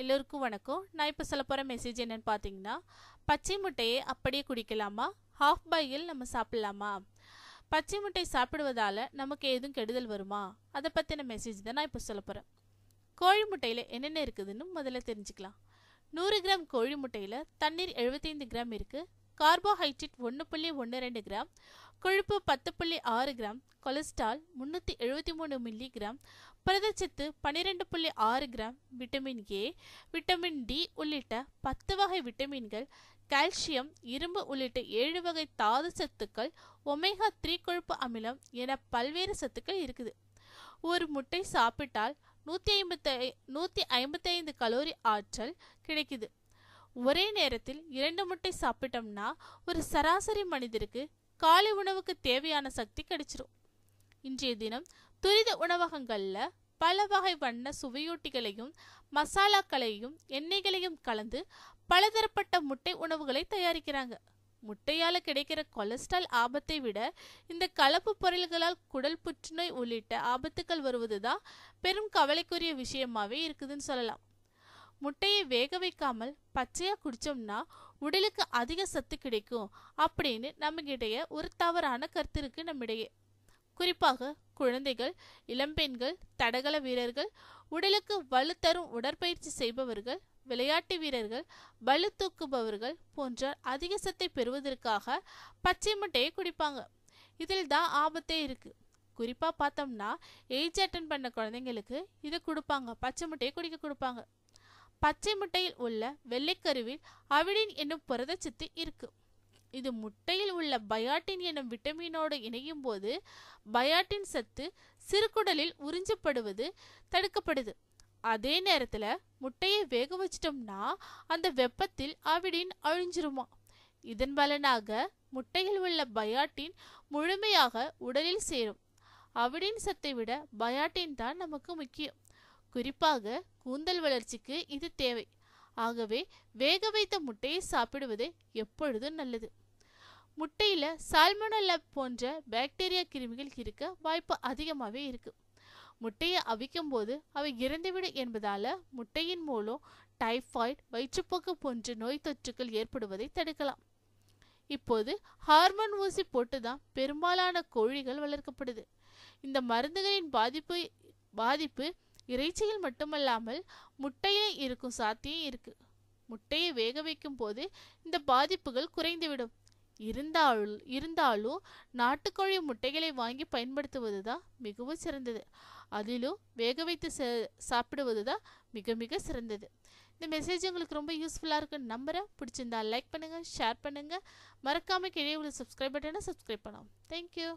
எல்லோருக்கும் வணக்கம் நான் இப்போ சொல்ல போகிற மெசேஜ் என்னென்னு பார்த்தீங்கன்னா பச்சை முட்டையை அப்படியே குடிக்கலாமா ஹாஃப் பாயில் நம்ம சாப்பிட்லாமா பச்சை முட்டை சாப்பிடுவதால் நமக்கு எதுவும் கெடுதல் வருமா அதை பற்றின மெசேஜ் தான் நான் இப்போ சொல்ல போகிறேன் கோழி முட்டையில் என்னென்ன இருக்குதுன்னு முதல்ல தெரிஞ்சுக்கலாம் நூறு கிராம் கோழி முட்டையில் தண்ணீர் எழுபத்தைந்து கிராம் இருக்குது கார்போஹைட்ரேட் ஒன்று புள்ளி ஒன்று ரெண்டு கிராம் கொழுப்பு பத்து புள்ளி ஆறு கிராம் கொலஸ்ட்ரால் முந்நூற்றி எழுபத்தி மூணு மில்லி கிராம் புரதச்சத்து பன்னிரெண்டு புள்ளி ஆறு gram vitamin A vitamin D உள்ளிட்ட பத்து வகை விட்டமின்கள் கால்சியம் இரும்பு உள்ளிட்ட ஏழு வகை தாது சத்துக்கள் ஒமேகா த்ரீ கொழுப்பு அமிலம் என பல்வேறு சத்துக்கள் இருக்குது ஒரு முட்டை சாப்பிட்டால் நூற்றி ஐம்பத்தி நூற்றி ஐம்பத்தைந்து கலோரி ஆற்றல் கிடைக்குது ஒரே நேரத்தில் இரண்டு முட்டை சாப்பிட்டோம்னா ஒரு சராசரி மனிதருக்கு காலை உணவுக்கு தேவையான சக்தி கிடைச்சிரும் இன்றைய தினம் துரித உணவகங்களில் பல வகை வண்ண சுவையூட்டிகளையும் மசாலாக்களையும் எண்ணெய்களையும் கலந்து பலதரப்பட்ட முட்டை உணவுகளை தயாரிக்கிறாங்க முட்டையால் கிடைக்கிற கொலஸ்ட்ரால் ஆபத்தை விட இந்த கலப்பு பொருள்களால் குடல் புற்றுநோய் உள்ளிட்ட ஆபத்துக்கள் வருவதுதான் பெரும் கவலைக்குரிய விஷயமாவே இருக்குதுன்னு சொல்லலாம் முட்டையை வேக வைக்காமல் பச்சையாக குடித்தோம்னா உடலுக்கு அதிக சத்து கிடைக்கும் அப்படின்னு நம்மகிடைய ஒரு தவறான கருத்து இருக்கு நம்மிடையே குறிப்பாக குழந்தைகள் இளம்பெண்கள் தடகள வீரர்கள் உடலுக்கு வலு தரும் உடற்பயிற்சி செய்பவர்கள் விளையாட்டு வீரர்கள் வலு தூக்குபவர்கள் போன்ற அதிக சத்தை பெறுவதற்காக பச்சை முட்டையை குடிப்பாங்க இதில் தான் ஆபத்தே இருக்கு குறிப்பாக பார்த்தோம்னா ஏஜ் அட்டன் பண்ண குழந்தைங்களுக்கு இதை கொடுப்பாங்க பச்சை முட்டையை குடிக்க கொடுப்பாங்க பச்சை முட்டையில் உள்ள வெள்ளைக்கருவில் அவிடின் என்னும் புரதச்சத்து இருக்கு இது முட்டையில் உள்ள பயாட்டின் எனும் விட்டமினோடு இணையும் போது பயாட்டின் சத்து சிறுகுடலில் உறிஞ்சப்படுவது தடுக்கப்படுது அதே நேரத்துல முட்டையை வேக வச்சிட்டோம்னா அந்த வெப்பத்தில் அவிடின் அழிஞ்சிருமா இதன் பலனாக முட்டையில் உள்ள பயாட்டின் முழுமையாக உடலில் சேரும் அவிடின் சத்தை விட பயாட்டின் தான் நமக்கு முக்கியம் குறிப்பாக கூந்தல் வளர்ச்சிக்கு இது தேவை ஆகவே வேக வைத்த முட்டையை சாப்பிடுவது எப்பொழுதும் நல்லது முட்டையில் சால்மோனல்லா போன்ற பாக்டீரியா கிருமிகள் இருக்க வாய்ப்பு அதிகமாகவே இருக்கு முட்டையை அவிக்கும் போது அவை இறந்துவிடும் என்பதால் முட்டையின் மூலம் டைஃபாய்டு வயிற்றுப்போக்கு போன்ற நோய் தொற்றுகள் ஏற்படுவதை தடுக்கலாம் இப்போது ஹார்மோன் ஊசி போட்டு தான் பெரும்பாலான கோழிகள் வளர்க்கப்படுது இந்த மருந்துகளின் பாதிப்பு பாதிப்பு இறைச்சியில் மட்டுமல்லாமல் முட்டையில் இருக்கும் சாத்தியம் இருக்கு முட்டையை வேக வைக்கும் போது இந்த பாதிப்புகள் குறைந்துவிடும் இருந்தால் இருந்தாலும் நாட்டுக்கோழி முட்டைகளை வாங்கி பயன்படுத்துவது தான் மிகவும் சிறந்தது அதிலும் வேக வைத்து சாப்பிடுவது தான் மிக மிக சிறந்தது இந்த மெசேஜ் உங்களுக்கு ரொம்ப யூஸ்ஃபுல்லாக இருக்குன்னு நம்புகிறேன் பிடிச்சிருந்தா லைக் பண்ணுங்கள் ஷேர் பண்ணுங்கள் மறக்காமல் கீழே உள்ள சப்ஸ்கிரைப் பட்டனை சப்ஸ்கிரைப் பண்ணோம் தேங்க்யூ